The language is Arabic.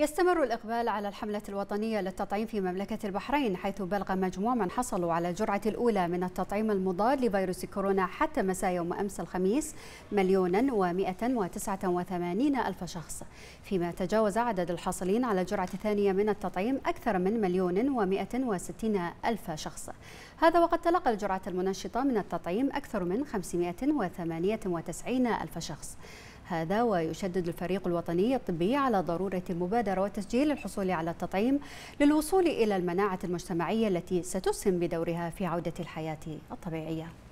يستمر الإقبال على الحملة الوطنية للتطعيم في مملكة البحرين حيث بلغ مجموع من حصلوا على الجرعة الأولى من التطعيم المضاد لفيروس كورونا حتى مساء يوم أمس الخميس مليونا ومائة وتسعة وثمانين ألف شخص فيما تجاوز عدد الحاصلين على الجرعة الثانية من التطعيم أكثر من مليون ومائة وستين ألف شخص هذا وقد تلقى الجرعة المنشطة من التطعيم أكثر من وتسعين ألف شخص هذا ويشدد الفريق الوطني الطبي على ضرورة المبادرة وتسجيل الحصول على التطعيم للوصول إلى المناعة المجتمعية التي ستسهم بدورها في عودة الحياة الطبيعية